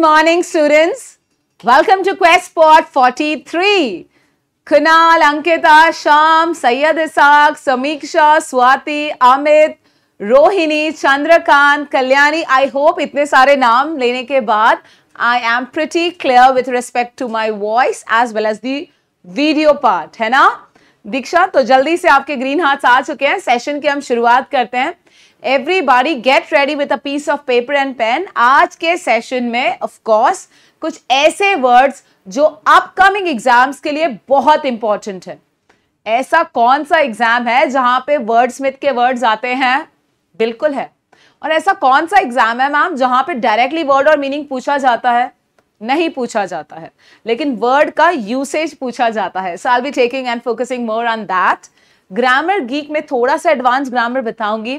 morning students. Welcome to Questport 43. Kunal, Ankita, Sham, Sayed Isaac, Samiksha, Swati, Amit, Rohini, Chandrakant, Kalyani. I hope इतने सारे नाम लेने के बाद I am pretty clear with respect to my voice as well as the video part है ना दीक्षा तो जल्दी से आपके ग्रीन हार्ट्स आ चुके हैं सेशन की हम शुरुआत करते हैं everybody get ready with a piece of paper and pen आज के सेशन में ऑफ कोर्स कुछ ऐसे वर्ड्स जो अपकमिंग एग्जाम्स के लिए बहुत इंपॉर्टेंट है ऐसा कौन सा एग्जाम है जहां पे वर्ड स्मिथ के वर्ड्स आते हैं बिल्कुल है और ऐसा कौन सा एग्जाम है मैम जहां पे डायरेक्टली वर्ड और मीनिंग पूछा जाता है नहीं पूछा जाता है लेकिन वर्ड का यूसेज पूछा जाता है so I be taking and focusing more on that grammar geek में थोड़ा सा एडवांस ग्रामर बताऊंगी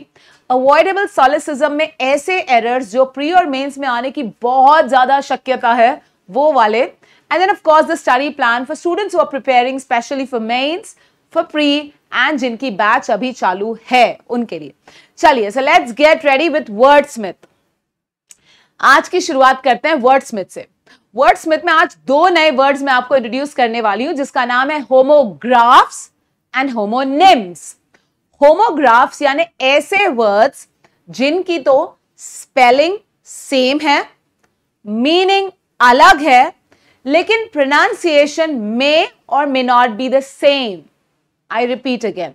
अवॉइडेबल सॉलिसिज्म में ऐसे एरर्स जो प्री और मेंस में आने की बहुत ज्यादा शक्यता है वो वाले and then of course the study plan for students are preparing specially for mains for pre and जिनकी बैच अभी चालू है उनके लिए चलिए so let's get ready with wordsmith आज की शुरुआत करते हैं वर्ड स्मिथ से वर्ड स्मिथ में आज दो नए वर्ड्स मैं आपको इंट्रोड्यूस करने वाली हूं जिसका नाम है होमोग्राफ्स एंड होमोनिम्स होमोग्राफ्स यानी ऐसे वर्ड्स जिनकी तो स्पेलिंग सेम है मीनिंग अलग है लेकिन प्रोनाउंसिएशन मे और may not be the same I repeat again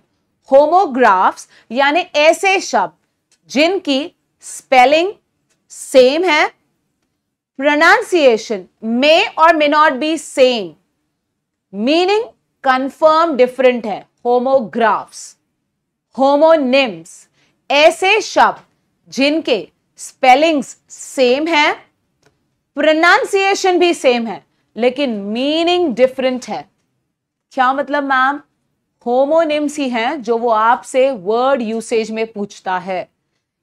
homographs यानी ऐसे शब्द जिनकी स्पेलिंग सेम है प्रोनाउंसिएशन मे और may not be same meaning confirm different है होमोग्राफ्स होमोनिम्स ऐसे शब्द जिनके स्पेलिंग्स सेम है प्रोनाउंसिएशन भी सेम है लेकिन मीनिंग डिफरेंट है क्या मतलब मैम होमोनिम्स ही हैं जो वो आपसे वर्ड यूसेज में पूछता है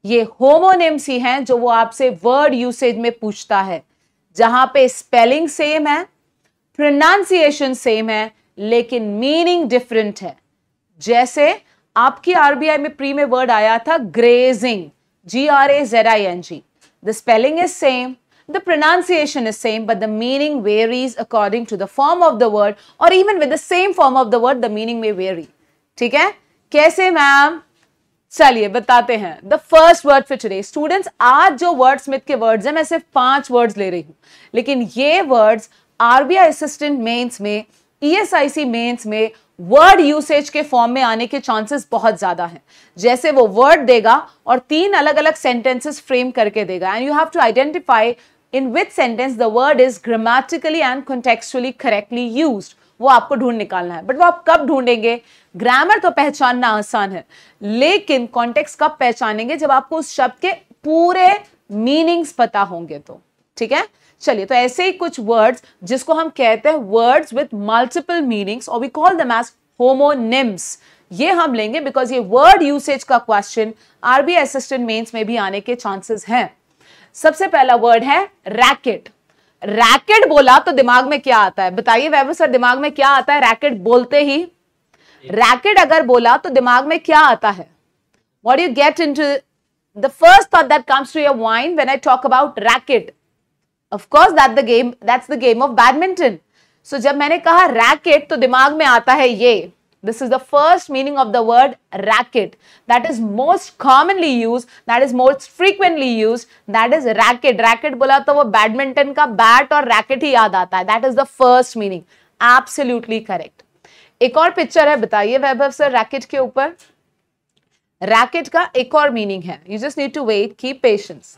ये होमोनिम्स ही हैं जो वो आपसे वर्ड यूसेज में पूछता है जहां पे स्पेलिंग सेम है प्रोनाउंसिएशन सेम है लेकिन मीनिंग डिफरेंट है जैसे आपकी आरबीआई में प्री में वर्ड आया था grazing G R A Z I N G the spelling is same the pronunciation is same but the meaning varies according to the form of the word और even with the same form of the word the meaning may vary ठीक है कैसे ma'am चलिए बताते हैं the first word फिर today students आज जो वर्ड स्मिथ के वर्ड्स हैं मैं सिर्फ पांच वर्ड्स ले रही हूं लेकिन ये वर्ड्स आरबीआई असिस्टेंट मेंस में ईएसआईसी e मेंस में वर्ड यूसेज के फॉर्म में आने के चांसेस बहुत ज्यादा हैं जैसे वो वर्ड देगा और तीन अलग अलग सेंटेंसेस फ्रेम करके देगा and you have to identify in with sentence the word is grammatically and contextually correctly use वो आपको ढूंढ निकालना है बट वो आप कब ढूंढेंगे ग्रामर तो पहचानना आसान है लेकिन कॉन्टेक्स्ट कब पहचानेंगे जब आपको उस शब्द के पूरे मीनिंग्स पता होंगे तो ठीक है चलिए तो ऐसे ही कुछ वर्ड्स जिसको हम कहते हैं वर्ड्स विथ मल्टीपल मीनिंग्स और we call them as homonyms ये हम लेंगे बिकॉज ये वर्ड यूसेज का क्वेश्चन आरबी असिस्टेंट मेन्स में भी आने के चांसेस हैं सबसे पहला वर्ड है रैकेट रैकेट बोला तो दिमाग में क्या आता है बताइए वैभव सर दिमाग में क्या आता है रैकेट बोलते ही रैकेट अगर बोला तो दिमाग में क्या आता है what you get in to the first thought that comes to your mind when I talk about racket of course that the game that's the game of badminton so जब मैंने कहा रैकेट तो दिमाग में आता है ये this is the first meaning of the word racket that is most commonly used that is most frequently used that is racket racket बोला तो वो badminton का bat और racket ही याद आता है that is the first meaning absolutely correct एक और पिक्चर है बताइए वैभव सर रैकेट के ऊपर रैकेट का एक और मीनिंग है you just need to wait keep patience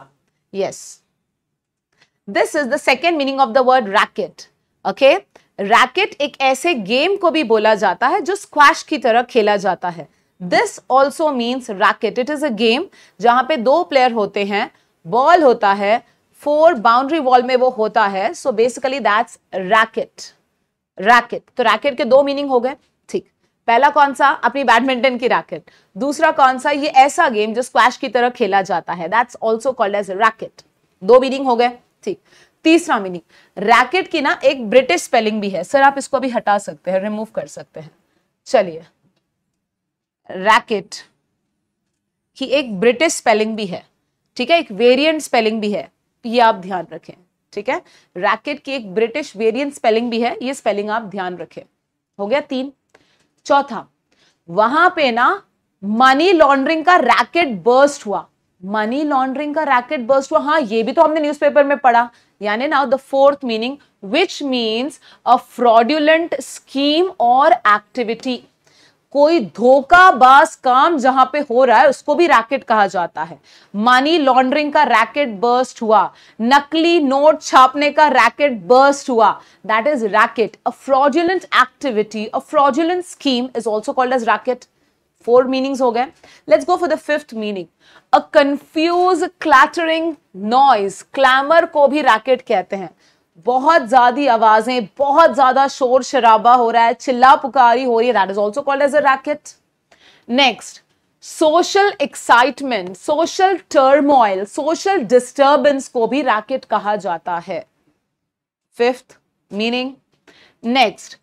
yes this is the second meaning of the word racket okay racket एक ऐसे गेम को भी बोला जाता है जो स्क्वैश की तरह खेला जाता है this also means racket it is a game जहां पे दो प्लेयर होते हैं बॉल होता है फोर बाउंड्री वॉल में वो होता है so basically that's racket racket तो रैकेट के दो मीनिंग हो गए ठीक पहला कौन सा अपनी बैडमिंटन की रैकेट दूसरा कौन सा ये ऐसा गेम जो स्क्वैश की तरह खेला जाता है that's also called as racket दो मीनिंग हो गए ठीक तीसरा मीनिंग रैकेट की ना एक ब्रिटिश स्पेलिंग भी है सर आप इसको अभी हटा सकते हैं रिमूव कर सकते हैं चलिए रैकेट की एक ब्रिटिश स्पेलिंग भी है ठीक है एक वेरिएंट स्पेलिंग भी है ये आप ध्यान रखें ठीक है रैकेट की एक ब्रिटिश वेरिएंट स्पेलिंग भी है ये स्पेलिंग आप ध्यान रखें हो गया तीन चौथा वहां पे ना मनी लॉन्ड्रिंग का रैकेट बर्स्ट हुआ मनी लॉन्ड्रिंग का रैकेट बर्स्ट हुआ हाँ ये भी तो हमने न्यूज़पेपर में पढ़ा यानी now the fourth meaning which means a fraudulent scheme और एक्टिविटी कोई धोखाबाज काम जहां पे हो रहा है उसको भी रैकेट कहा जाता है मनी लॉन्ड्रिंग का रैकेट बर्स्ट हुआ नकली नोट छापने का रैकेट बर्स्ट हुआ that is racket a fraudulent activity a fraudulent scheme is also called as racket four meanings हो गए let's go for the fifth meaning a confuse clattering noise clamour को भी racket कहते हैं बहुत ज्यादा आवाजें बहुत ज्यादा शोर शराबा हो रहा है चिल्ला पुकारी हो रही है that is also called as a racket next social excitement social turmoil social disturbance को भी रैकेट कहा जाता है फिफ्थ मीनिंग नेक्स्ट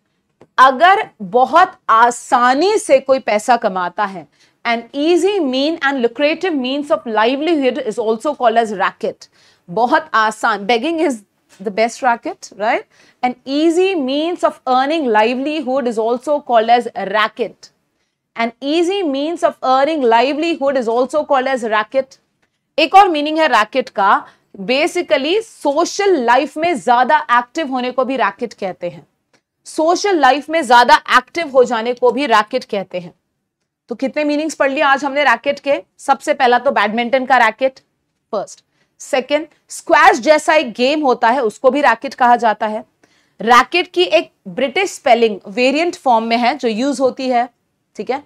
अगर बहुत आसानी से कोई पैसा कमाता है and easy mean and lucrative means of livelihood is also call as racket बहुत आसान begging is the best racket right and easy mean of earning livelihood is also call as racket and easy means of earning livelihood is also call as racket एक और meaning है racket का basically social life में ज्यादा active होने को भी racket कहते हैं सोशल लाइफ में ज्यादा एक्टिव हो जाने को भी रैकेट कहते हैं तो कितने मीनिंग्स पढ़ लिए आज हमने रैकेट के सबसे पहला तो बैडमिंटन का रैकेट फर्स्ट सेकेंड स्क्वैश जैसा एक गेम होता है उसको भी रैकेट कहा जाता है रैकेट की एक ब्रिटिश स्पेलिंग वेरिएंट फॉर्म में है जो यूज होती है ठीक है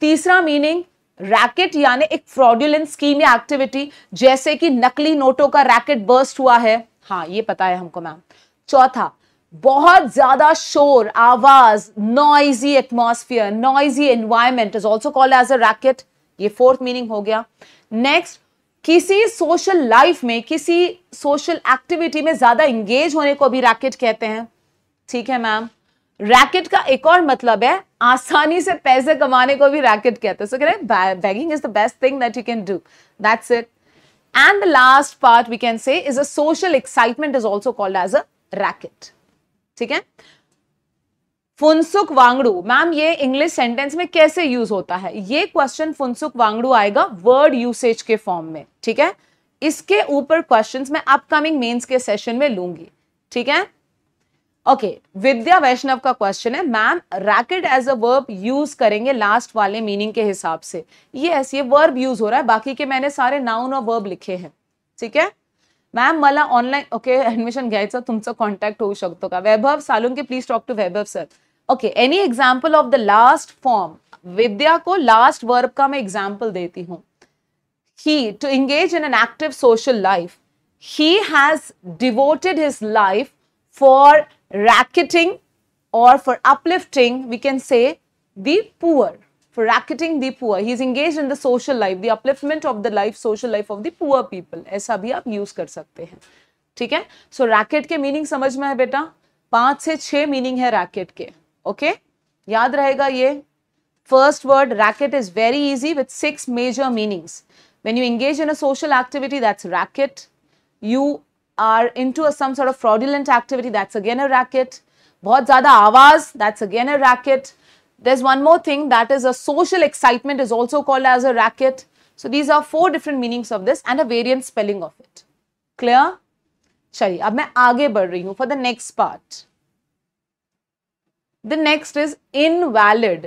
तीसरा मीनिंग रैकेट यानी एक फ्रॉड्यूलेंट स्कीम या एक्टिविटी जैसे कि नकली नोटों का रैकेट बर्स्ट हुआ है हाँ ये पता है हमको मैम चौथा बहुत ज्यादा शोर आवाज noisy atmosphere noisy environment is also called as a racket ये फोर्थ मीनिंग हो गया नेक्स्ट किसी सोशल लाइफ में किसी सोशल एक्टिविटी में ज्यादा इंगेज होने को भी रैकेट कहते हैं ठीक है मैम रैकेट का एक और मतलब है आसानी से पैसे कमाने को भी रैकेट कहते हैं सो कह रहे begging is the best thing that you can do that's it and the last part we can say is a social excitement is also called as a racket ठीक है फुनसुक वांगड़ू मैम ये इंग्लिश सेंटेंस में कैसे use होता है ये question फुनसुक Wangdu आएगा word usage के फॉर्म में ठीक है इसके ऊपर क्वेश्चंस मैं अपकमिंग मेंस के सेशन में लूंगी ठीक है ओके okay, विद्या वैष्णव का क्वेश्चन है ma'am racket as a verb use करेंगे लास्ट वाले मीनिंग के हिसाब से यस ऐसे ये वर्ब यूज हो रहा है बाकी के मैंने सारे नाउन और वर्ब लिखे हैं ठीक है मैम मला ऑनलाइन ओके एडमिशन घ्यायचं तुमचं कॉन्टॅक्ट होऊ शकतो का Vaibhav Salunke please talk to Vaibhav sir okay any example of the last form Vidya को लास्ट वर्ब का मैं एग्जाम्पल देती हूँ he to engage in an active social life he has devoted his life for racketing और for uplifting we can say the for racketing the poor. He is engaged in the social life, the upliftment of the life, social life of the poor people. aisa bhi aap use kar sakte hain theek hai so, racket ke meaning samajh mein है beta पांच se छह meaning hai racket ke okay? yaad rahega ye first word racket is very easy with six major meanings when you engage in a social activity that's racket you are into a, some sort of fraudulent activity that's again a racket बहुत ज़्यादा आवाज़ that's again a racket There's one more thing that is a social excitement is also called as a racket. So these are four different meanings of this and a variant spelling of it. Clear? chali ab main aage badh rahi hu for the next part the next is invalid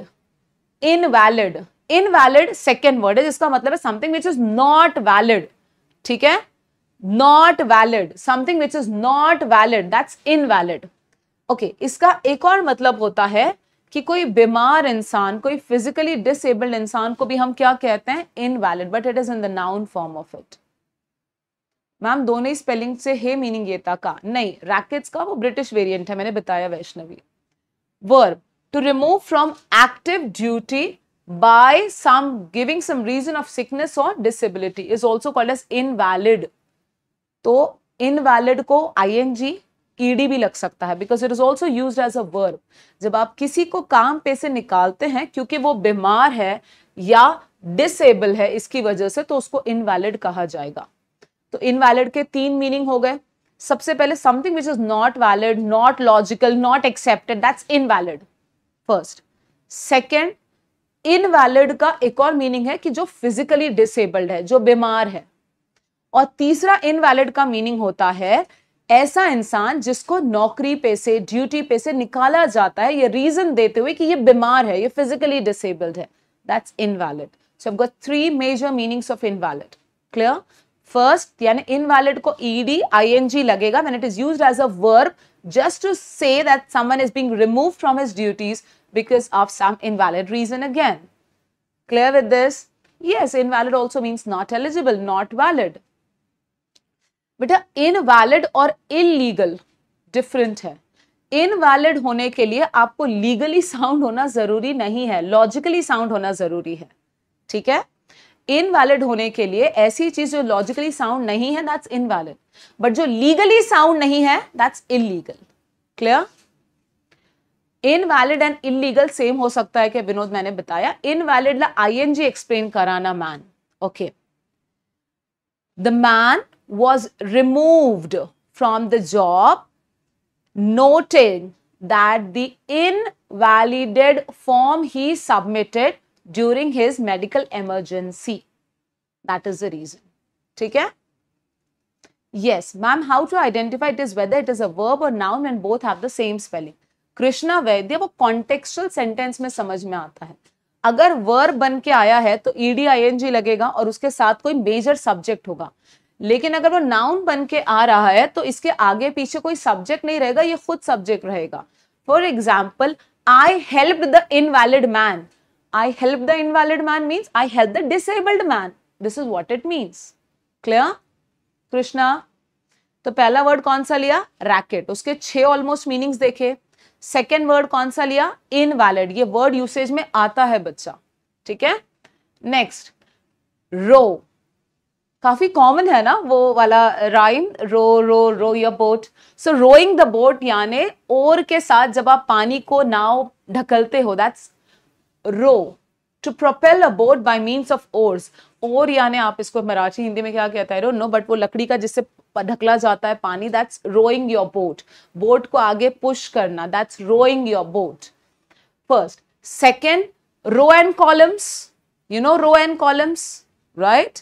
invalid invalid second word is iska matlab hai something which is not valid theek hai not valid something which is not valid that's invalid okay iska ek aur matlab hota hai कि कोई बीमार इंसान कोई physically disabled इंसान को भी हम क्या कहते हैं invalid but it is in the noun form of it ma'am दोनों ही स्पेलिंग से हे मीनिंग ये था का नहीं रैकेट्स का वो ब्रिटिश वेरिएंट है मैंने बताया Vaishnavi verb to remove from active duty by some giving some reason of sickness और disability is also called as invalid तो इनवैलिड को आई ईडी भी लग सकता है because it is also use as a verb जब आप किसी को काम पे से निकालते हैं क्योंकि वो बीमार है या डिसेबल है इसकी वजह से तो उसको इनवैलिड कहा जाएगा तो इनवैलिड के तीन मीनिंग हो गए सबसे पहले something which is not valid not logical not accepted that's invalid first second invalid का एक और मीनिंग है कि जो फिजिकली डिसेबल्ड है जो बीमार है और तीसरा इनवैलिड का मीनिंग होता है ऐसा इंसान जिसको नौकरी पे से ड्यूटी पे से निकाला जाता है ये रीजन देते हुए कि ये बीमार है ये फिजिकली डिसेबल्ड है that's invalid so I got three major meanings of invalid clear first यानी इनवैलिड को ईडी e आईएनजी लगेगा when it is used as a verb just to say that someone is being removed from his duties because of some invalid reason again clear with this yes invalid also means not eligible not valid बेटा invalid और illegal different है invalid होने के लिए आपको legally sound होना जरूरी नहीं है लॉजिकली साउंड होना जरूरी है ठीक है इनवैलिड होने के लिए ऐसी चीज जो लॉजिकली साउंड नहीं है दैट्स इनवैलिड बट जो लीगली साउंड नहीं है that's illegal clear invalid and illegal same हो सकता है कि विनोद मैंने बताया इनवैलिड ला आई एन जी एक्सप्लेन कराना man okay the man was removed from the job, noting that the invalid form he submitted during his medical emergency. That is the reason. theek hai Yes, ma'am. How to identify it is whether it is a verb or noun and both have the same spelling. krishna vaidya wo contextual sentence mein samajh mein aata hai अगर verb बन के आया है तो ED आई लगेगा और उसके साथ कोई मेजर सब्जेक्ट होगा लेकिन अगर वो नाउन बन के आ रहा है तो इसके आगे पीछे कोई सब्जेक्ट नहीं रहेगा ये खुद सब्जेक्ट रहेगा for example I help the invalid man I help the invalid man means I help the disabled man this is what it means clear Krishna तो पहला वर्ड कौन सा लिया रैकेट उसके छह ऑलमोस्ट मीनिंग्स देखे सेकेंड वर्ड कौन सा लिया इनवैलिड ये वर्ड यूसेज में आता है बच्चा ठीक है नेक्स्ट रो काफ़ी कॉमन है ना वो वाला rhyme row row row your boat so rowing the boat यानी ओर के साथ जब आप पानी को नाव ढकलते हो that's row to propel a boat by means of oars oar यानी आप इसको मराठी हिंदी में क्या कहता है नो बट वो लकड़ी का जिससे ढकला जाता है पानी that's rowing your boat boat को आगे पुश करना that's rowing your boat first second row and columns you know row and columns right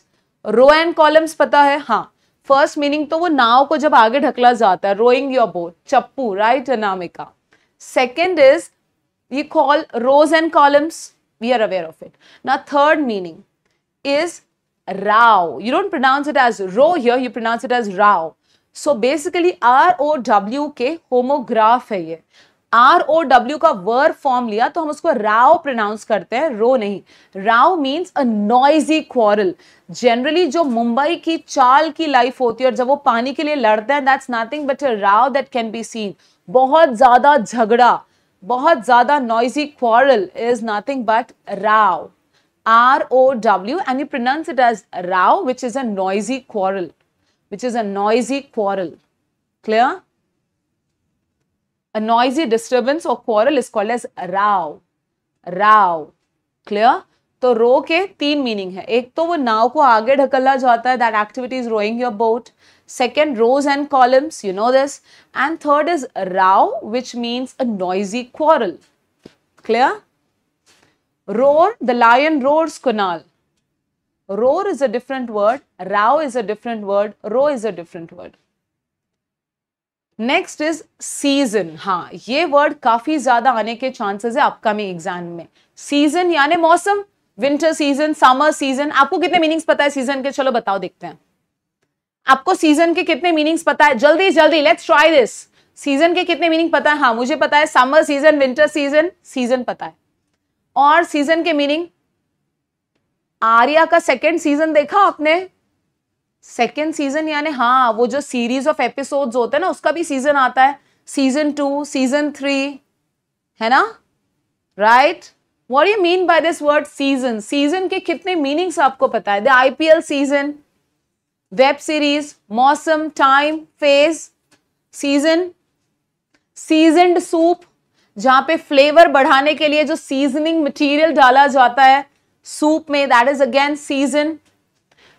row and columns पता है हाँ फर्स्ट मीनिंग तो वो नाव को जब आगे ढकला जाता है रोइंग योर बोट चप्पू right Anamika second is you call rows and columns we are aware of it ना third meaning is row you don't pronounce it as row here you pronounce it as row so basically R O W के homograph है ये R O W का word form लिया तो हम उसको Rao pronounce करते हैं रो नहीं row means a noisy quarrel generally जो मुंबई की चाल की लाइफ होती है और जब वो पानी के लिए लड़ते हैं that's nothing but row that can be seen बहुत ज्यादा झगड़ा बहुत ज्यादा noisy quarrel is nothing but row R O W and you pronounce it as row which is a noisy quarrel which is a noisy quarrel clear a noisy disturbance of quarrel is called as row row clear तो row के तीन meaning है एक तो वो नाव को आगे ढकला जाता है that activity is rowing your boat second rows and columns you know this and third is row which means a noisy quarrel clear roar the lion roars kunal roar is a different word row is a different word row is a different word next is season हाँ ये word काफी ज्यादा आने के chances है upcoming exam में season यानी मौसम विंटर सीजन समर सीजन आपको कितने मीनिंग्स पता है सीजन के चलो बताओ देखते हैं आपको सीजन के कितने मीनिंग्स पता है जल्दी जल्दी लेट्स ट्राई दिस सीजन के कितने मीनिंग पता है हाँ मुझे पता है summer season winter season season पता है और सीजन के मीनिंग आर्या का सेकेंड सीजन देखा आपने सेकेंड सीजन यानी हाँ वो जो सीरीज ऑफ एपिसोड्स होते हैं ना उसका भी सीजन आता है सीजन टू सीजन थ्री है ना right right? What you mean by this word season season के कितने मीनिंग्स आपको पता है the L season web series मौसम time phase season season soup जहां पे फ्लेवर बढ़ाने के लिए जो सीजनिंग मटीरियल डाला जाता है सूप में that is again season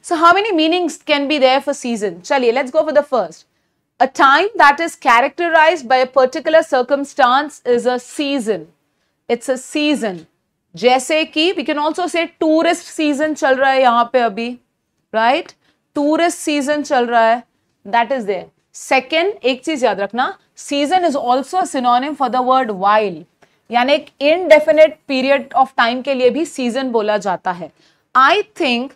so how many meanings can be there for season चलिए let's go for the first a time that is characterize by a particular circumstance is a season it's a season जैसे कि we can also say tourist season चल रहा है यहाँ पे अभी right tourist season चल रहा है दैट इज देयर सेकेंड एक चीज याद रखना season is also synonym for the word while यानी एक इनडेफिनेट पीरियड ऑफ टाइम के लिए भी सीजन बोला जाता है I think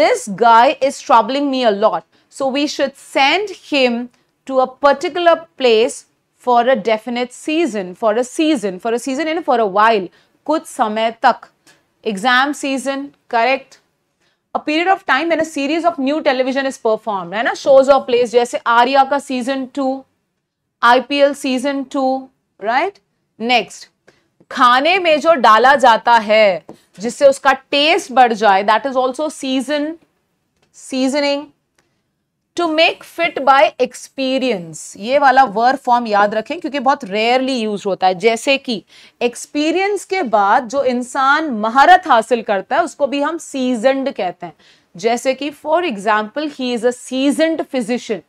this guy is travelling me a lot so we should send him to a particular place for a definite season for a season for a season in for a while कुछ समय तक exam season correct a period of time and a series of new television is perform है ना shows of place जैसे आर्या का season two IPL season two right next खाने में जो डाला जाता है जिससे उसका टेस्ट बढ़ जाए that is also season seasoning to make fit by experience ये वाला वर्ड फॉर्म याद रखें क्योंकि बहुत रेयरली यूज होता है जैसे कि एक्सपीरियंस के बाद जो इंसान महारत हासिल करता है उसको भी हम सीजनड कहते हैं जैसे कि for example he is a seasoned physician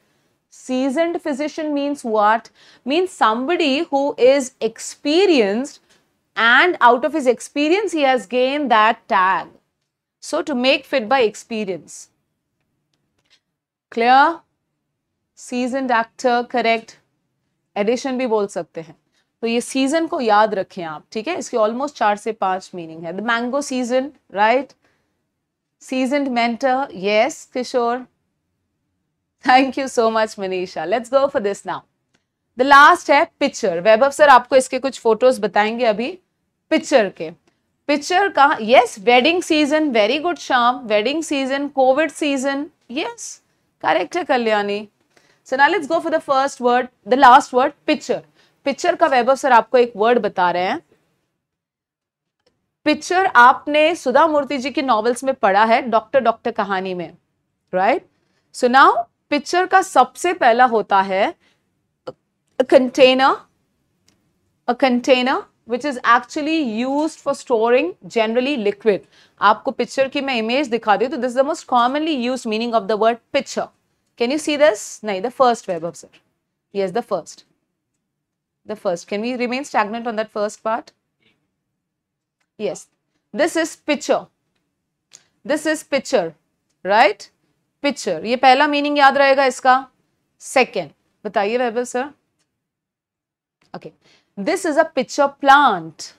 seasoned physician means what means somebody who is experience and out of his experience he has gain that tag so to make fit by experience clear season actor correct edition भी बोल सकते हैं तो ये season को याद रखें आप ठीक है इसकी ऑलमोस्ट चार से पांच मीनिंग है the mango season right season mentor yes Kishore thank you so much Manisha let's go for this now the last है पिक्चर वैभव सर आपको इसके कुछ फोटोज बताएंगे अभी पिक्चर के पिक्चर का yes wedding season very good शाम wedding season covid season yes correct है कल्याणी सो ना let's go for the first word the last word picture picture का वैभव सर आपको एक वर्ड बता रहे हैं पिक्चर आपने सुधा मूर्ति जी की नॉवेल्स में पढ़ा है डॉक्टर डॉक्टर कहानी में राइट सो नाउ पिक्चर का सबसे पहला होता है container a container which is actually use for storing generally liquid आपको पिक्चर की मैं इमेज दिखा दी तो this is the most commonly use meaning of the word picture can you see this नहीं the first web of sir yes the first the first can we remain stagnant on that first part yes this is picture this is picture right picture ये पहला meaning याद रहेगा इसका second बताइए Vaibhav sir Okay, this is a pitcher plant.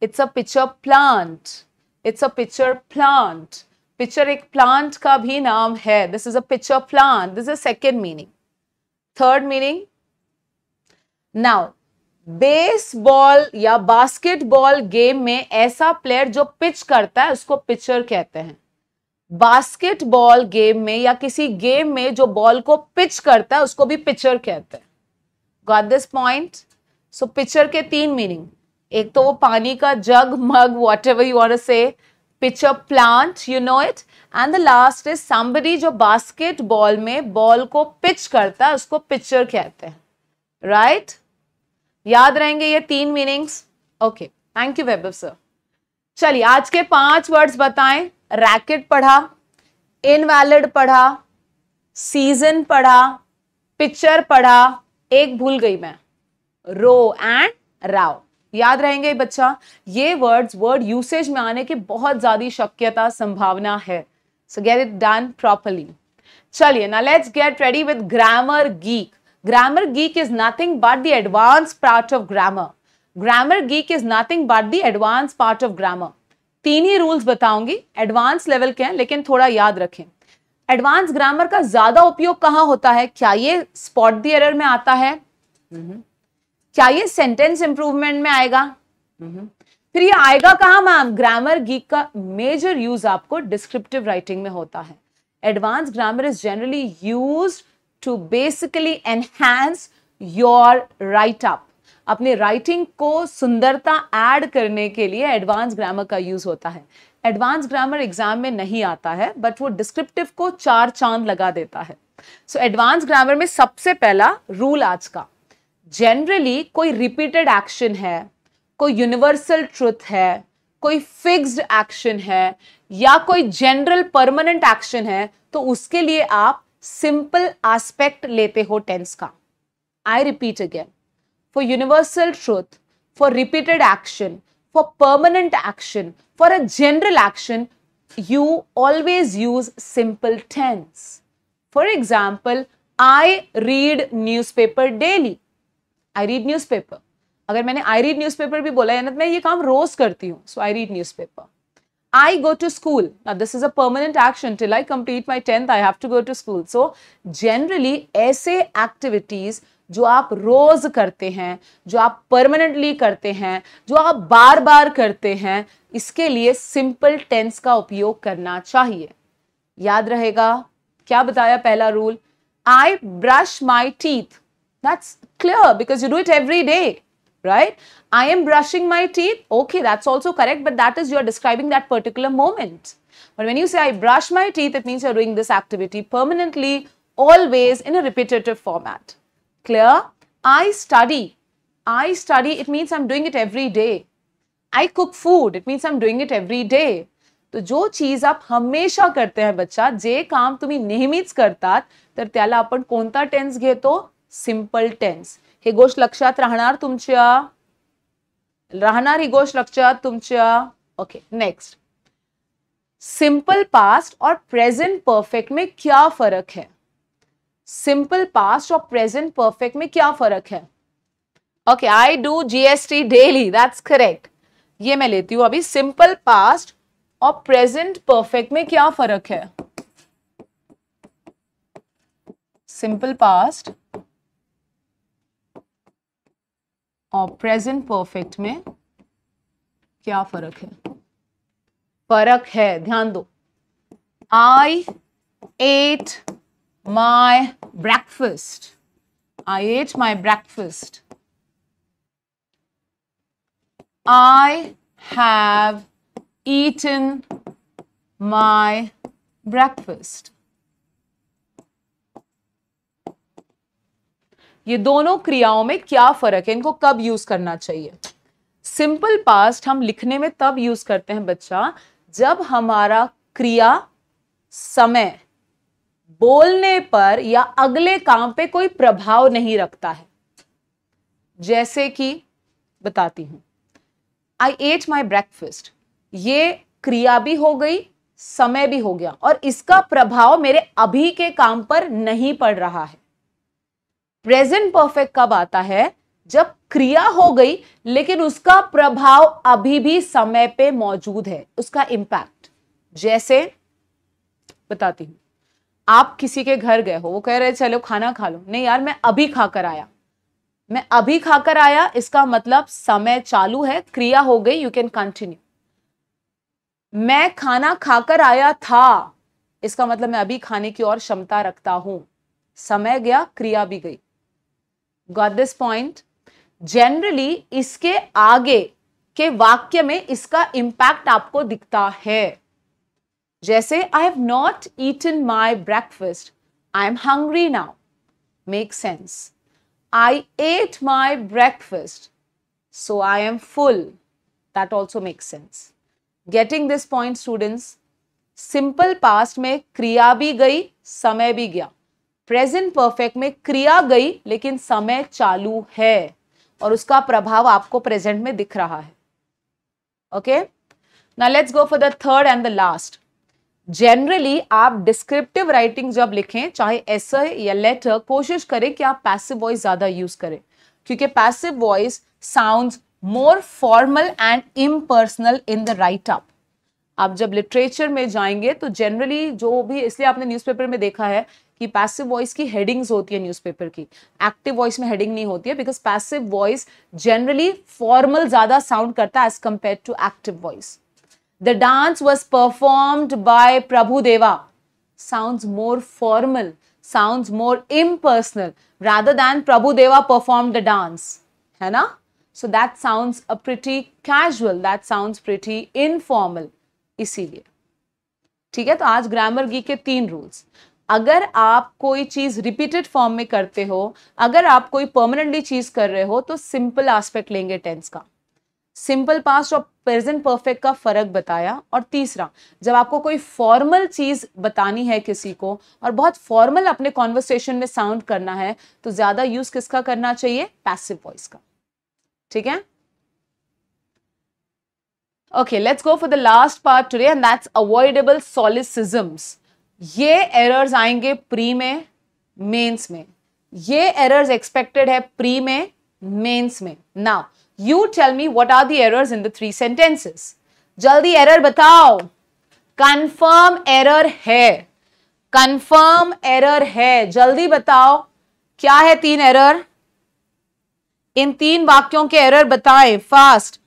It's a pitcher plant. It's a pitcher plant. Pitcher ek plant ka bhi naam hai This is a pitcher plant. This is a second meaning. Third meaning. Now, baseball या basketball game में ऐसा player जो pitch करता है उसको picture कहते हैं basketball game में या किसी गेम में जो बॉल को पिच करता है उसको भी पिचर कहते हैं got this point so picture के तीन मीनिंग एक तो वो पानी का jug mug what ever you are say picture plant you know it and the last is सांबरी जो बास्केट बॉल में बॉल को पिच करता है उसको पिक्चर कहते हैं राइट right? याद रहेंगे ये तीन meanings okay thank you Vaibhav sir चलिए आज के पांच वर्ड्स बताएं रैकेट पढ़ा इनवैलिड पढ़ा सीजन पढ़ा पिक्चर पढ़ा एक भूल गई मैं रो एंड राव याद रहेंगे बच्चा ये वर्ड्स वर्ड यूसेज में आने की बहुत ज्यादा शक्यता संभावना है so get it done properly चलिए ना let's get ready with grammar geek grammar geek is nothing but the advance part of grammar grammar geek is nothing but the advance part of grammar तीन ही rules बताऊंगी advance level के हैं लेकिन थोड़ा याद रखें एडवांस ग्रामर का ज्यादा उपयोग कहाँ होता है क्या ये स्पॉट दी एरर में आता है mm -hmm. क्या ये सेंटेंस इंप्रूवमेंट में आएगा हम्म। फिर ये आएगा कहा मैम ग्रामर गीक का मेजर यूज आपको डिस्क्रिप्टिव राइटिंग में होता है advance grammar is generally use to basically enhance your write up अपने राइटिंग को सुंदरता ऐड करने के लिए एडवांस ग्रामर का यूज होता है एडवांस ग्रामर एग्जाम में नहीं आता है बट वो डिस्क्रिप्टिव को चार चांद लगा देता है सो एडवांस ग्रामर में सबसे पहला रूल आज का जनरली कोई रिपीटेड एक्शन है कोई यूनिवर्सल ट्रुथ है कोई फिक्स्ड एक्शन है या कोई जनरल परमानेंट एक्शन है तो उसके लिए आप सिंपल एस्पेक्ट लेते हो टेंस का I repeat again for universal truth for repeated action for permanent action for a general action you always use simple tense for example I read newspaper daily I read newspaper अगर मैंने आई read news paper भी बोला है ना तो मैं ये काम रोज करती हूँ so I read newspaper I go to school. Now, this is a permanent action. Till I complete my 10th, I have to go to school. So, generally, ऐसे activities जो आप रोज करते हैं जो आप परमानेंटली करते हैं जो आप बार बार करते हैं इसके लिए सिंपल टेंस का उपयोग करना चाहिए याद रहेगा क्या बताया पहला rule I brush my teeth That's clear because you do it every day, right? I am brushing my teeth. Okay, that's also correct, but that is you are describing that particular moment. But when you say I brush my teeth, it means you are doing this activity permanently, always in a repetitive format. Clear? I study. I study, it means I'm doing it every day. I cook food, it means I'm doing it every day. तो जो चीज आप हमेशा करते हैं बच्चा जे काम तुम्ही नेहमीच करतात तर त्याला आपण कोणता टेन्स घेतो सिंपल टेन्स हे गोष लक्षात राहणार तुमच्या राहणार ही गोष्ट लक्षात तुमच्या ओके नेक्स्ट सिंपल पास्ट और प्रेजेंट परफेक्ट में क्या फर्क है सिंपल पास्ट और प्रेजेंट परफेक्ट में क्या फर्क है okay I do GST daily that's correct ये मैं लेती हूं अभी सिंपल पास्ट और प्रेजेंट परफेक्ट में क्या फर्क है सिंपल पास्ट और प्रेजेंट परफेक्ट में क्या फर्क है फर्क है ध्यान दो I ate my breakfast I ate my breakfast I have eaten my breakfast. ये दोनों क्रियाओं में क्या फ़र्क है इनको कब यूज़ करना चाहिए सिंपल पास्ट हम लिखने में तब यूज़ करते हैं बच्चा जब हमारा क्रिया समय बोलने पर या अगले काम पे कोई प्रभाव नहीं रखता है जैसे कि बताती हूं आई एट माई ब्रेकफेस्ट ये क्रिया भी हो गई समय भी हो गया और इसका प्रभाव मेरे अभी के काम पर नहीं पड़ रहा है प्रेजेंट परफेक्ट कब आता है जब क्रिया हो गई लेकिन उसका प्रभाव अभी भी समय पे मौजूद है उसका इम्पैक्ट जैसे बताती हूं आप किसी के घर गए हो वो कह रहे चलो खाना खा लो नहीं यार मैं अभी खाकर आया मैं अभी खाकर आया इसका मतलब समय चालू है क्रिया हो गई यू कैन कंटिन्यू मैं खाना खाकर आया था इसका मतलब मैं अभी खाने की और क्षमता रखता हूं समय गया क्रिया भी गई गॉट दिस पॉइंट जनरली इसके आगे के वाक्य में इसका इम्पैक्ट आपको दिखता है जैसे I have not eaten my breakfast I am hungry now make sense I ate my breakfast so I am full that also make sense getting this point students simple past में क्रिया भी गई समय भी गया प्रेजेंट परफेक्ट में क्रिया गई लेकिन समय चालू है और उसका प्रभाव आपको प्रेजेंट में दिख रहा है ओके ना let's go for the third and the last generally आप डिस्क्रिप्टिव राइटिंग जब लिखें चाहे ऐसे या लेटर कोशिश करें कि आप पैसिव वॉइस ज्यादा यूज करें क्योंकि passive voice sound more formal and impersonal in the write up आप जब लिटरेचर में जाएंगे तो जनरली जो भी इसलिए आपने न्यूज़पेपर में देखा है कि पैसिव वॉइस की हेडिंग्स होती है न्यूज़पेपर की एक्टिव वॉइस में हेडिंग नहीं होती है because passive voice generally formal ज्यादा साउंड करता है as compare to active voice the dance was performed by Prabhu Deva sound more formal sound more impersonal rather than Prabhu Deva perform the dance है ना so that sound a pretty casual that sound pretty informal इसीलिए ठीक है तो आज grammar गी के तीन रूल्स अगर आप कोई चीज़ रिपीटेड फॉर्म में करते हो अगर आप कोई परमानेंटली चीज़ कर रहे हो तो सिंपल एस्पेक्ट लेंगे टेंस का सिंपल पास्ट और प्रेजेंट परफेक्ट का फर्क बताया और तीसरा जब आपको कोई फॉर्मल चीज बतानी है किसी को और बहुत फॉर्मल अपने कॉन्वर्सेशन में साउंड करना है तो ज्यादा यूज किसका करना चाहिए पैसिव वॉइस का ठीक है okay let's go for the last part today and that's avoidable solecisms ये एरर्स आएंगे प्री में मेंस में ये एरर्स एक्सपेक्टेड है प्री में मेंस में now you tell me what are the errors in the three sentences जल्दी error बताओ कंफर्म एरर है कंफर्म एरर है जल्दी बताओ क्या है तीन एरर इन तीन वाक्यों के एरर बताएं fast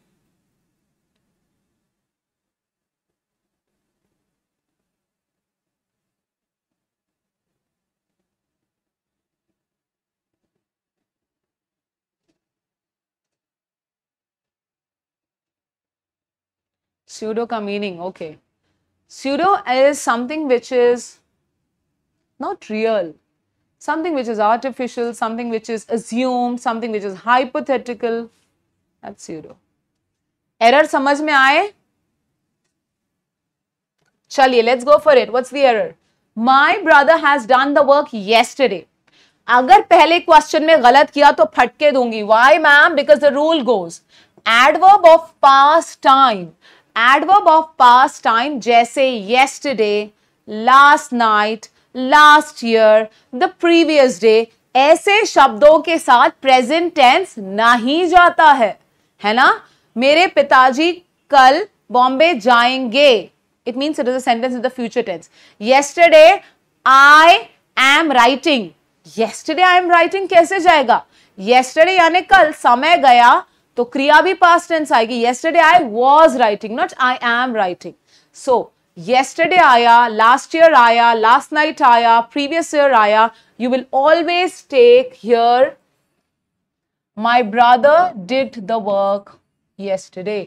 pseudo ka meaning okay pseudo is something which is not real something which is artificial something which is assumed something which is hypothetical that's pseudo error samajh mein aaye chaliye let's go for it what's the error my brother has done the work yesterday अगर पहले question में गलत किया तो फटके दूंगी why ma'am because the rule goes adverb of past time adverb of past time जैसे yesterday last night last year the previous day ऐसे शब्दों के साथ प्रेजेंट टेंस नहीं जाता है है ना मेरे पिताजी कल बॉम्बे जाएंगे it means it is sentence in the future tense yesterday I am writing yesterday I am writing कैसे जाएगा येस्टरडे यानी कल समय गया तो क्रिया भी पास्ट टेंस आएगी yesterday I was writing not I am writing so yesterday आया लास्ट ईयर आया लास्ट नाइट आया प्रीवियस ईयर आया you will always take here my brother did the work yesterday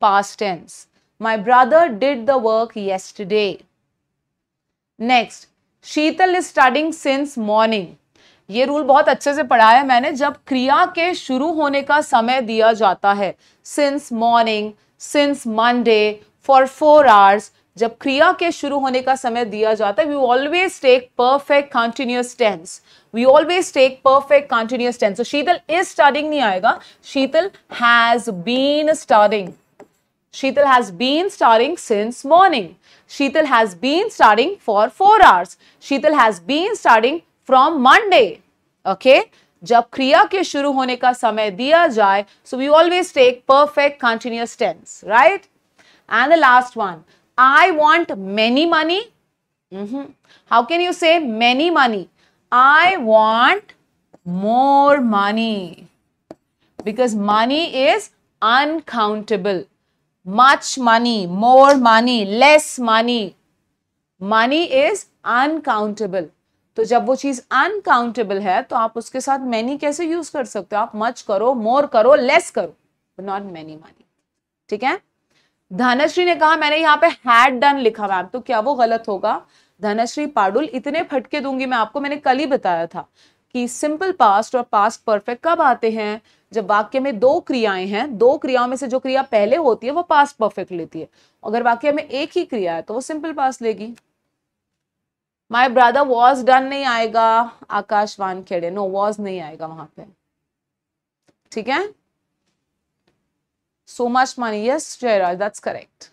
past tense my brother did the work yesterday next sheetal is studying since morning ये rule बहुत अच्छे से पढ़ाया मैंने जब क्रिया के शुरू होने का समय दिया जाता है since morning since Monday for four hours जब क्रिया के शुरू होने का समय दिया जाता है we always take perfect continuous tense we always take perfect continuous tense Sheetal is starting नहीं आएगा Sheetal has been starting Sheetal has been starting since morning Sheetal has been starting for four hours Sheetal has been starting from Monday okay जब क्रिया के शुरू होने का समय दिया जाए so we always take perfect continuous tense right and the last one I want many money how can you say many money I want more money because money is uncountable much money more money less money money is uncountable तो जब वो चीज uncountable है तो आप उसके साथ many कैसे यूज कर सकते हो आप मच करो मोर करो लेस करो नॉट मैनी मानी ठीक है धनश्री ने कहा मैंने यहाँ पे हैड डन लिखा मैम तो क्या वो गलत होगा धनश्री पाडुल इतने फटके दूंगी मैं आपको मैंने कल ही बताया था कि सिंपल पास्ट और पास्ट परफेक्ट कब आते हैं जब वाक्य में दो क्रियाएं हैं दो क्रियाओं में से जो क्रिया पहले होती है वो पास्ट परफेक्ट लेती है अगर वाक्य में एक ही क्रिया है तो वो सिंपल पास्ट लेगी माय ब्रदर वॉज डन नहीं आएगा आकाश खेडे नो वॉज नहीं आएगा वहां पे ठीक है so much money yes Jayraj that's correct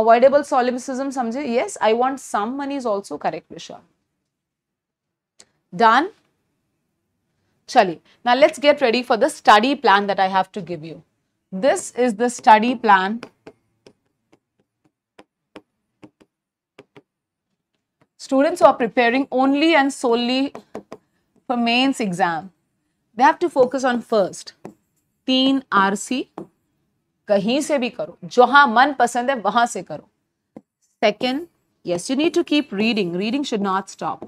avoidable solecism समझे yes I want some money is also correct Vishal done चलिए ना let's get ready for the study plan that I have to give you this is the study plan Students who are preparing only and solely for mains exam, they have to focus on first. तीन RC कहीं से भी करो जहां मन पसंद है वहां से करो second yes you need to keep reading reading should not stop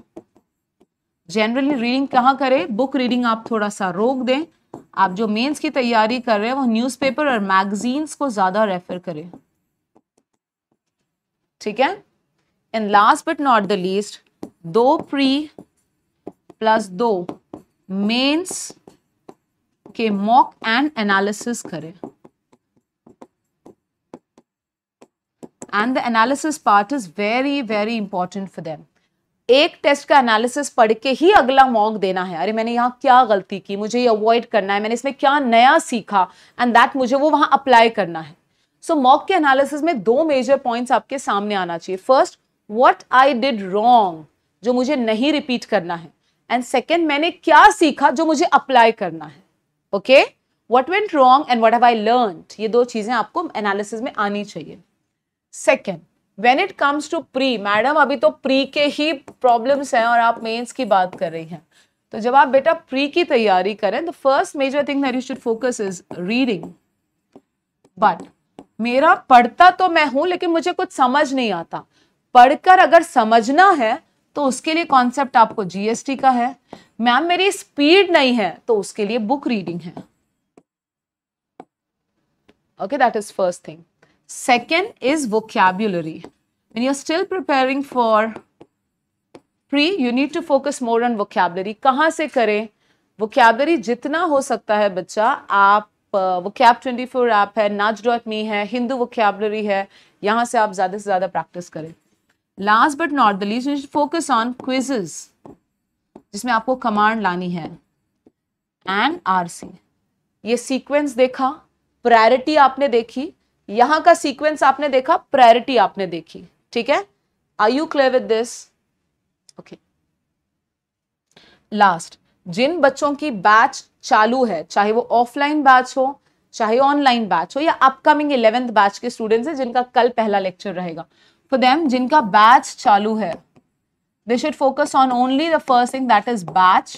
generally reading कहाँ करें book reading आप थोड़ा सा रोक दें आप जो मेंस की तैयारी कर रहे हैं वो न्यूज़पेपर और मैगजीन्स को ज़्यादा रेफर करें ठीक है and last but not the least दो प्री प्लस दो मेंस के मॉक एंड एनालिसिस करें and the analysis part is very very important for them एक टेस्ट का एनालिसिस पढ़ के ही अगला मॉक देना है अरे मैंने यहाँ क्या गलती की मुझे ये अवॉइड करना है मैंने इसमें क्या नया सीखा एंड दैट मुझे वो वहां अप्लाई करना है सो so, मॉक के एनालिसिस में दो मेजर पॉइंट्स आपके सामने आना चाहिए first what I did wrong जो मुझे नहीं रिपीट करना है एंड सेकेंड मैंने क्या सीखा जो मुझे अप्लाई करना है okay what went wrong and what have I learn ये दो चीज़ें आपको एनालिसिस में आनी चाहिए second when it comes to pre madam अभी तो प्री के ही प्रॉब्लम्स हैं और आप मेन्स की बात कर रही हैं तो जब आप बेटा प्री की तैयारी करें the first major thing that you should focus is reading but मेरा पढ़ता तो मैं हूं लेकिन मुझे कुछ समझ नहीं आता पढ़कर अगर समझना है तो उसके लिए कॉन्सेप्ट आपको जीएसटी का है मैम मेरी स्पीड नहीं है तो उसके लिए बुक रीडिंग है okay that is first thing second is vocabulary and you are still preparing for pre you need to focus more on vocabulary कहां से करें वोकैबलरी जितना हो सकता है बच्चा आप वो कैब ट्वेंटी फोर ऐप है नाच डॉट मी है हिंदू वोकैबलरी है यहां से आप ज्यादा से ज्यादा प्रैक्टिस करें last but not the least focus on quizzes जिसमें आपको कमांड लानी है एंड आरसी ये सीक्वेंस देखा प्रायोरिटी आपने देखी यहां का सीक्वेंस आपने देखा प्रायोरिटी आपने देखी ठीक है I you clear with this okay last जिन बच्चों की बैच चालू है चाहे वो ऑफलाइन बैच हो चाहे ऑनलाइन बैच हो या अपकमिंग इलेवेंथ बैच के स्टूडेंट्स हैं जिनका कल पहला लेक्चर रहेगा फॉर देम जिनका बैच चालू है they should focus on only the first thing that is batch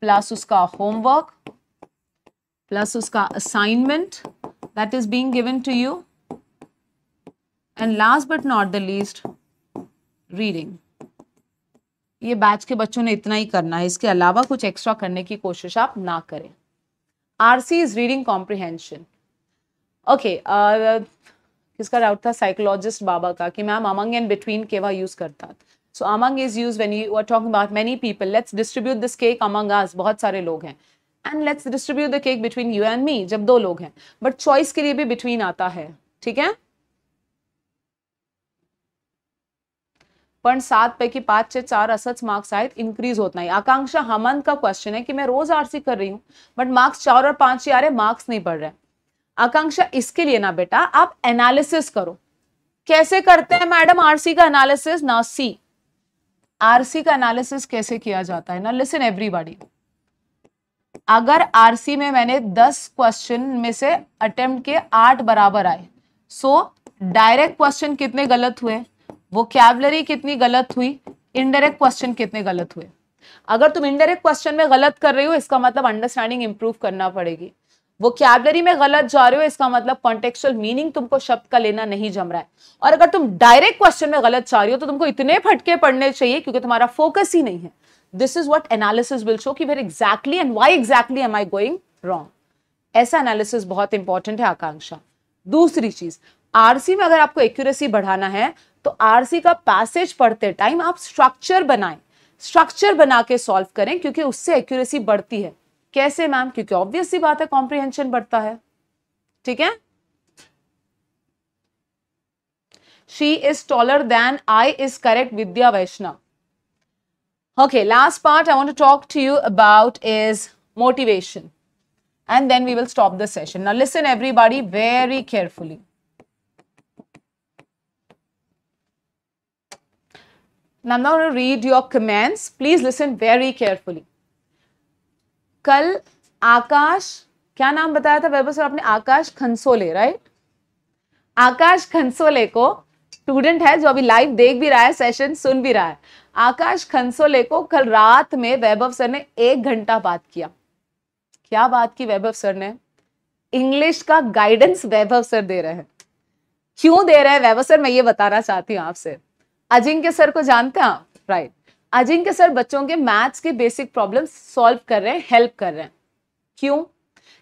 plus उसका होमवर्क प्लस उसका assignment that is being given to you and last but not the least reading ये batch के बच्चों ने इतना ही करना है इसके अलावा कुछ एक्स्ट्रा करने की कोशिश आप ना करें RC is reading comprehension okay किसका डाउट था साइकोलॉजिस्ट बाबा का कि मैम अमंग एंड बिटवीन केवा यूज करता so among is use when you are talking about many people let's distribute this cake among आज बहुत सारे लोग हैं and let's distribute the cake between you and me जब दो लोग हैं बट चॉइस के लिए भी बिटवीन आता है ठीक है पण सातपैकी पाच चे चार असच मार्क्स आए इंक्रीज होता है आकांक्षा हमन का क्वेश्चन है कि मैं रोज आरसी कर रही हूँ बट मार्क्स चार और पाँच ही आ रहे मार्क्स नहीं पढ़ रहे आकांक्षा इसके लिए ना बेटा आप एनालिसिस करो कैसे करते हैं मैडम आरसी का एनालिसिस ना सी आरसी का एनालिसिस कैसे किया जाता है ना लिसन एवरीबॉडी अगर आरसी में मैंने दस क्वेश्चन में से अटेम्प्ट के आठ बराबर आए सो डायरेक्ट क्वेश्चन कितने गलत हुए वो कैबलरी कितनी गलत हुई इनडायरेक्ट क्वेश्चन कितने गलत हुए अगर तुम इनडायरेक्ट क्वेश्चन में गलत कर रही हो इसका मतलब अंडरस्टैंडिंग इंप्रूव करना पड़ेगी वो कैबलरी में गलत जा रहे हो इसका मतलब कॉन्टेक्चुअल मीनिंग तुमको शब्द का लेना नहीं जम रहा है और अगर तुम डायरेक्ट क्वेश्चन में गलत जा रही हो तो तुमको इतने फटके पढ़ने चाहिए क्योंकि तुम्हारा फोकस ही नहीं है this is what analysis will show कि where exactly and why exactly am I going wrong ऐसा एनालिसिस बहुत इंपॉर्टेंट है आकांक्षा दूसरी चीज आरसी में अगर आपको एक्यूरेसी बढ़ाना है तो आरसी का पैसेज पढ़ते टाइम आप स्ट्रक्चर बनाएं स्ट्रक्चर बना के सॉल्व करें क्योंकि उससे एक्यूरेसी बढ़ती है कैसे मैम क्योंकि ऑब्वियस सी बात है कॉम्प्रिहेंशन बढ़ता है ठीक है she is taller than I is correct Vidya Vaishnav okay last part I want to talk to you about is motivation and then we will stop the session. Now listen everybody very carefully. Now I'm not going to read your comments. Please listen very carefully. कल आकाश क्या नाम बताया था वैभव sir आपने आकाश खंसोले right आकाश खंसोले को student है जो अभी लाइव देख भी रहा है सेशन सुन भी रहा है आकाश खंसोले को कल रात में वैभव सर ने एक घंटा बात किया क्या बात की वैभव सर ने इंग्लिश का गाइडेंस वैभव सर दे रहे हैं क्यों दे रहे हैं वैभव सर मैं ये बताना चाहती हूँ आपसे अजिंक्य सर को जानते हैं आप राइट अजिंक्य सर बच्चों के मैथ्स के बेसिक प्रॉब्लम सॉल्व कर रहे हैं हेल्प कर रहे हैं क्यों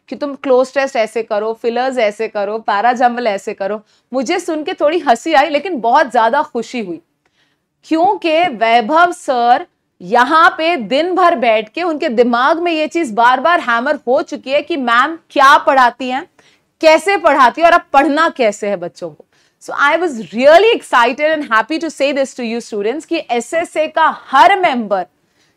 कि तुम क्लोज टेस्ट ऐसे करो फिलर्स ऐसे करो पैरा जम्बल ऐसे करो मुझे सुन के थोड़ी हंसी आई लेकिन बहुत ज्यादा खुशी हुई क्योंकि वैभव सर यहाँ पे दिन भर बैठ के उनके दिमाग में ये चीज बार बार हैमर हो चुकी है कि मैम क्या पढ़ाती हैं कैसे पढ़ाती है और अब पढ़ना कैसे है बच्चों को so I was really excited and happy to say this to you students कि एस का हर मेंबर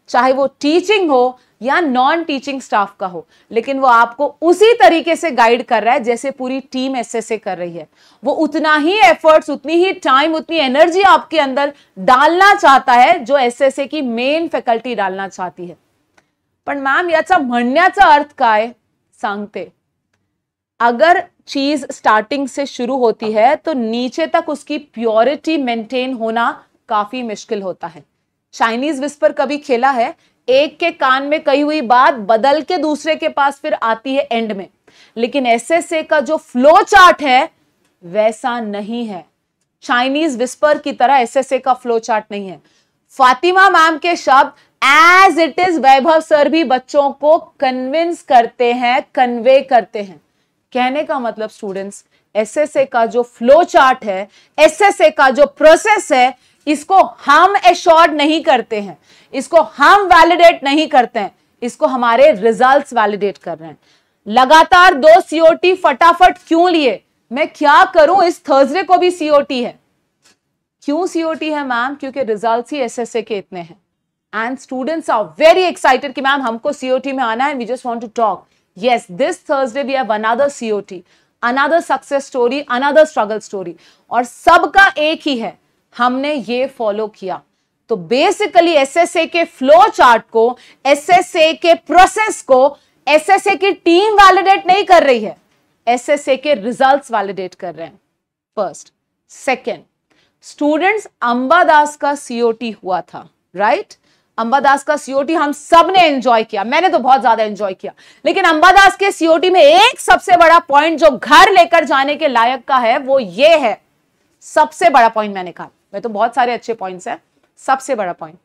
चाहे वो टीचिंग हो या नॉन टीचिंग स्टाफ का हो लेकिन वो आपको उसी तरीके से गाइड कर रहा है जैसे पूरी टीम एस एस ए कर रही है वो उतना ही एफर्ट्स उतनी ही टाइम उतनी एनर्जी आपके अंदर डालना चाहता है जो एस एस ए की मेन फैकल्टी डालना चाहती है पर मैम याचा म्हणण्याचा अर्थ काय सांगते अगर चीज स्टार्टिंग से शुरू होती है तो नीचे तक उसकी प्योरिटी मेंटेन होना काफी मुश्किल होता है चाइनीज विस्पर कभी खेला है एक के कान में कही हुई बात बदल के दूसरे के पास फिर आती है एंड में लेकिन एसएसए का जो फ्लो चार्ट है वैसा नहीं है चाइनीज विस्पर की तरह एसएसए का फ्लो चार्ट नहीं है फातिमा मैम के शब्द as it is Vaibhav sir भी बच्चों को कन्विंस करते हैं कन्वे करते हैं कहने का मतलब स्टूडेंट्स एसएसए का जो फ्लो चार्ट है एसएसए का जो प्रोसेस है इसको हम एश्योर्ड नहीं करते हैं इसको हम वैलिडेट नहीं करते हैं इसको हमारे रिजल्ट्स वैलिडेट कर रहे हैं लगातार दो सीओटी फटाफट क्यों लिए मैं क्या करूं इस थर्सडे को भी सीओटी है क्यों सीओटी है मैम क्योंकि रिजल्ट ही ए के इतने हैं and students are very excited कि मैम हमको सीओटी में आना है we just want to talk Yes, this Thursday we have another COT, another success story, another struggle story. और सबका एक ही है हमने ये फॉलो किया तो बेसिकली एसएसए के फ्लो चार्ट को एसएसए के प्रोसेस को एसएसए की टीम वैलिडेट नहीं कर रही है एसएसए के रिजल्ट्स वैलिडेट कर रहे हैं फर्स्ट सेकंड स्टूडेंट्स अंबादास का सीओटी हुआ था राइट अंबादास का सीओटी हम सब ने एंजॉय किया मैंने तो बहुत ज्यादा एंजॉय किया लेकिन अंबादास के सीओटी में एक सबसे बड़ा पॉइंट जो घर लेकर जाने के लायक का है वो ये है सबसे बड़ा पॉइंट मैंने कहा मैं तो बहुत सारे अच्छे पॉइंट्स हैं सबसे बड़ा पॉइंट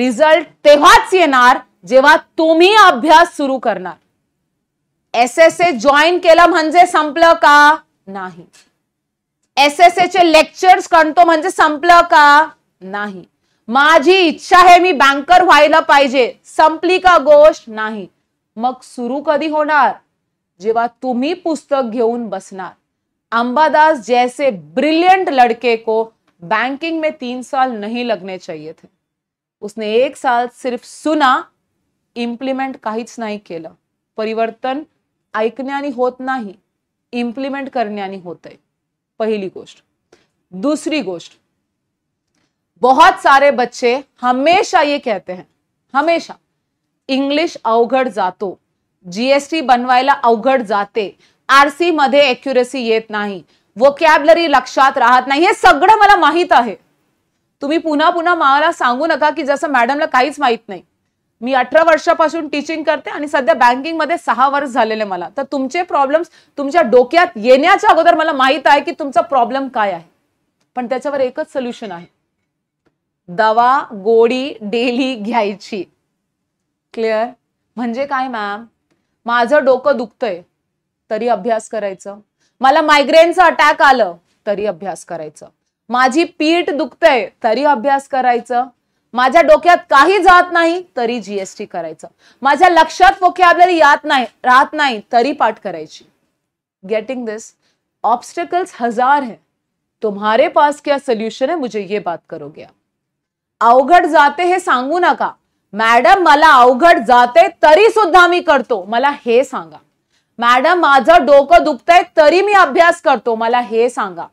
रिझल्ट तेव्हाच येणार जेव्हा तुम्ही अभ्यास सुरू करना एस एस ए जॉईन केलं संपल का नहीं एस एस एचे लेक्चर्स करतो म्हणजे संपलं का नहीं माझी इच्छा है मी बैंकर व्हायला पाजे संपली का गोष्ट नहीं मग सुरू कभी होना जेव तुम्हें पुस्तक घेन बसना अंबादास जैसे ब्रिलियंट लड़के को बैंकिंग में तीन साल नहीं लगने चाहिए थे उसने एक साल सिर्फ सुना इम्प्लिमेंट हीच नहीं के परिवर्तन ऐकण्याने होत नहीं इम्प्लिमेंट करण्याने होते पहली गोष्ट दूसरी गोष्ट बहुत सारे बच्चे हमेशा ये कहते हैं हमेशा इंग्लिश अवघड जातो जीएसटी बनवायला अवघड जाते आरसी मध्ये एक्युरेसी येत नाही वोकॅबलरी लक्षात राहत नाही हे सगळं मला माहीत आहे तुम्ही पुन्हा पुन्हा मला सांगू नका की जसं मॅडमला काहीच माहीत नाही मी अठरा वर्षापासून टीचिंग करते आणि सध्या बँकिंगमध्ये सहा वर्ष झालेले मला तर तुमचे प्रॉब्लेम्स तुमच्या डोक्यात येण्याच्या अगोदर मला माहीत आहे की तुमचा प्रॉब्लेम काय आहे पण त्याच्यावर एकच सोल्युशन आहे दवा गोड़ी डेली घ्यायची क्लिअर म्हणजे काय मॅम माझं डोकं दुखतंय तरी अभ्यास करायचं मला मायग्रेनचं अटॅक आलं तरी अभ्यास करायचं माझी पीठ दुखतंय तरी अभ्यास करायचं माझ्या डोक्यात काही जात नाही तरी जीएसटी करायचं माझ्या लक्षात वोकॅबलरी यात नाही राहत नाही तरी पाठ करायची गेटिंग दिस ऑब्स्टेकल्स हजार है तुम्हारे पास क्या सोल्यूशन है मुझे ये बात करोगे आप अवघड जाते हे सांगू नका मॅडम मला अवघड जाते तरी सुद्धा मी करतो मला हे सांगा मॅडम माझं डोकं दुखतंय तरी मी अभ्यास करतो मला हे सांगा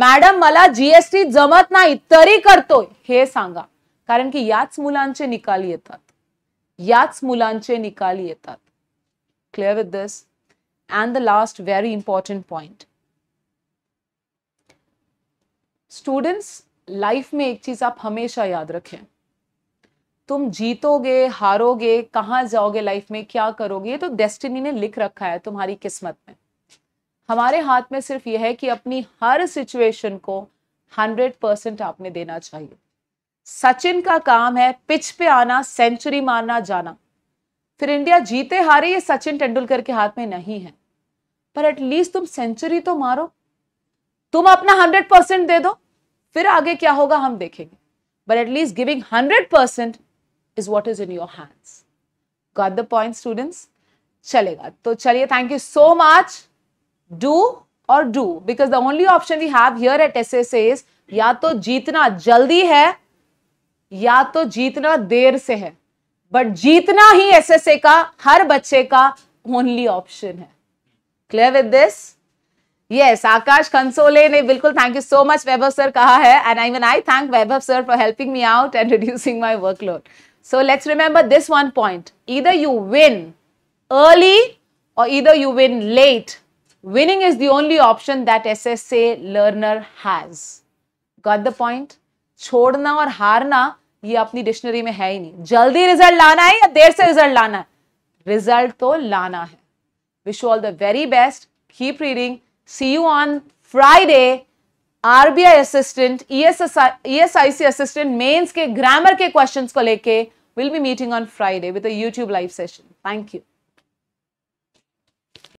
मॅडम मला जीएसटी जमत नाही तरी करतोय हे सांगा कारण की याच मुलांचे निकाल येतात याच मुलांचे निकाल येतात clear with this and the last very important point students life में एक चीज़ आप हमेशा याद रखें तुम जीतोगे हारोगे कहाँ जाओगे लाइफ में क्या करोगे ये तो डेस्टिनी ने लिख रखा है तुम्हारी किस्मत में हमारे हाथ में सिर्फ यह है कि अपनी हर सिचुएशन को हंड्रेड परसेंट आपने देना चाहिए सचिन का काम है पिच पे आना सेंचुरी मारना जाना फिर इंडिया जीते हारे ये सचिन तेंदुलकर के हाथ में नहीं है पर एटलीस्ट तुम सेंचुरी तो मारो तुम अपना हंड्रेड परसेंट दे दो फिर आगे क्या होगा हम देखेंगे but at least giving hundred percent is what is in your hands got the point students चलेगा तो चलिए thank you so much do और do because the only option we have here at S S as या तो जीतना जल्दी है या तो जीतना देर से है बट जीतना ही एस एस ए का हर बच्चे का ओनली ऑप्शन है clear with this yes Akash Kansole ने बिल्कुल thank you so much Vaibhav sir कहा है and I mean I thank Vaibhav sir for helping me out and reducing my workload so let's remember this one point either you win early or either you win late. Winning is the only option that SSA learner has. Got the point? छोड़ना और हारना ये अपनी dictionary में है ही नहीं जल्दी result लाना है या देर से रिजल्ट लाना है रिजल्ट तो लाना है wish all the very best keep reading see you on Friday. RBI assistant, ESIC assistant, mains ke grammar ke questions ko leke, will be meeting on Friday with a YouTube live session. Thank you.